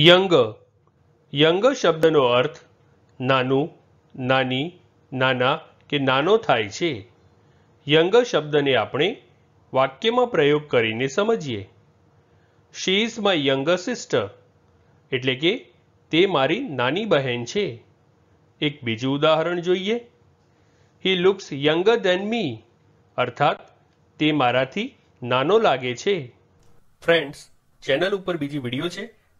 young young શબ્દનો અર્થ નાનું નાની નાના કે નાનો થાય છે યંગ શબ્દને આપણે વાક્યમાં પ્રયોગ કરીને સમજીએ she is my young sister એટલે કે તે મારી નાની બહેન છે એક બીજું ઉદાહરણ જોઈએ હી લુક્સ યંગ દેન મી અર્થાત તે મારાથી નાનો લાગે છે ફ્રેન્ડ્સ ચેનલ ઉપર બીજી વિડીયો છે